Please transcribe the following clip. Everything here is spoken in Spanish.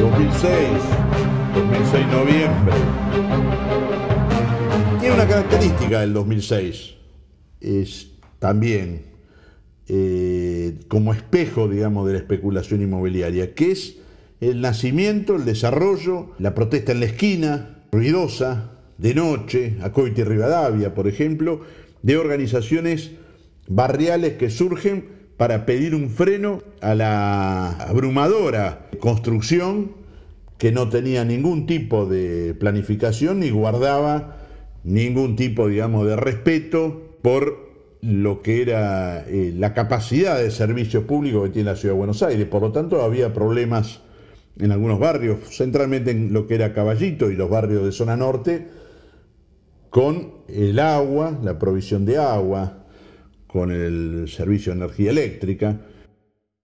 2006, 2006 noviembre. Tiene una característica del 2006, es también eh, como espejo, digamos, de la especulación inmobiliaria, que es el nacimiento, el desarrollo, la protesta en la esquina, ruidosa, de noche, a Coiti y Rivadavia, por ejemplo, de organizaciones barriales que surgen para pedir un freno a la abrumadora construcción que no tenía ningún tipo de planificación ni guardaba ningún tipo, digamos, de respeto por lo que era eh, la capacidad de servicios públicos que tiene la Ciudad de Buenos Aires. Por lo tanto, había problemas en algunos barrios, centralmente en lo que era Caballito y los barrios de zona norte, con el agua, la provisión de agua, con el servicio de energía eléctrica,